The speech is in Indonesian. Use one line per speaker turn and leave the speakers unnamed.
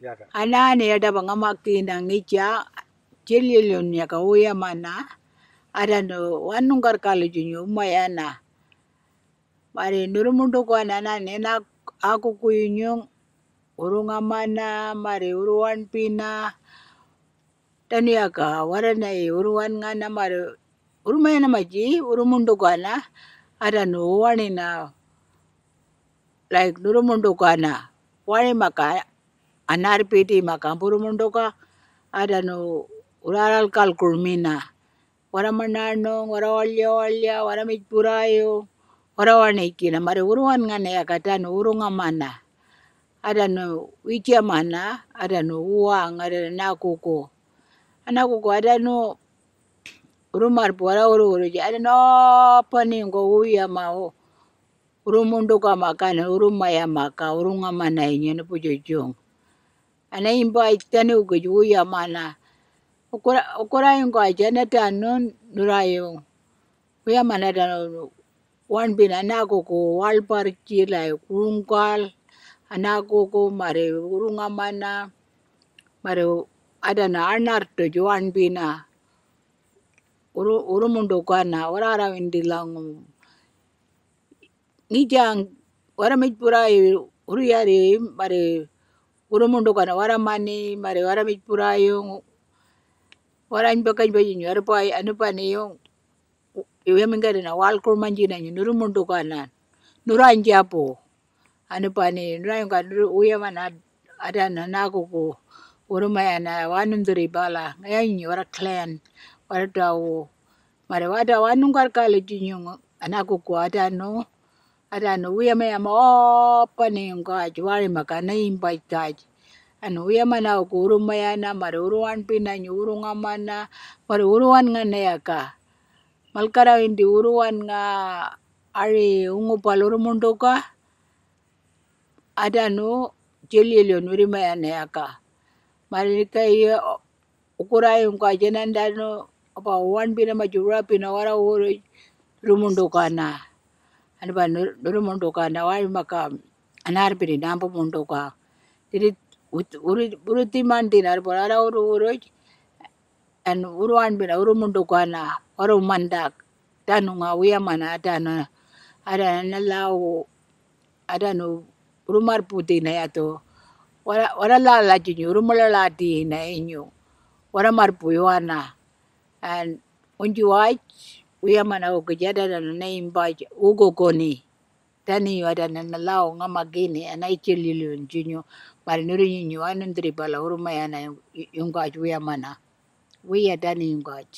ada Ana anani yadabangama ya kau ya mana ada no wanung arano wanungar kalujunyu ya na mari nurumundu kwanana nena urunga urungamana mari uruan pina taniyaka waranai e, uruan ngana mari urumayana maji urumundu ada no wanina like nurumundu kana wanima ka anaripiti makamburu mondoka adano uraral kalkulmina waramanano warawalya walya waramijpurayo warawanikina mari anakuku ada urungamana adano pura adano uru adano ada anakuko adano urumarpu waraururuje adano opaningo uyamao urumundukama kana urumayamaka urungamana yenye nipujojongo anaimba aitane ukijuya mana okora okora ingo ajana tano nurayo uya mana tano wan bin anako ko walpar kila kurungkal anako ko mare urunga mana mare adana anar to juan bina uru urumundo kana orara windilangu ngijang ora mitpura e, uruyari mare uri munhu kana wara mani mari wara mipurayo wara nyipakanyipa chinyu ari pai anopaneyo yamingari na walkromanjinanyu nuri munhu kana nuri anjapo anopaneyo nuriayongari uye vanhu atanhanako ko uri mayana wanunzuri bala ngayanyu wara clan wara tawo mari wata wanungarikale chinyu anako ko atano anhu uya mayama opa nengwaji wari makana imba itaji anhu uya mana kuuru mayana mari uru wan pina nyu uru ngamana mari uru wan ngana yaka malkara indi uru wan nga ari ungu pal uru munduka ada nu jelilio nuri mayana yaka mari nika iya ukura yungwa jenanda nu apa wan pina majura pina wara uru rumundukana. kana ane ba ndiri munduka ndawaimaka ane ari piri nambo munduka uri timandina ari bora uri uri and uri wanbira uri munduka na wari umanda tanu ngauya mana atanu ari ane lau atanu uri mari puti na yato wara lala la chinyu uri mulala ti na inyu wara mari puyuana and unji wach uyamana ukujadala ugo goni tani yuada nanalao ngama gini ana ichililo junyo marinuru nyinyo anundri bala huruma yana yungaj uyamana wiya tani yungaj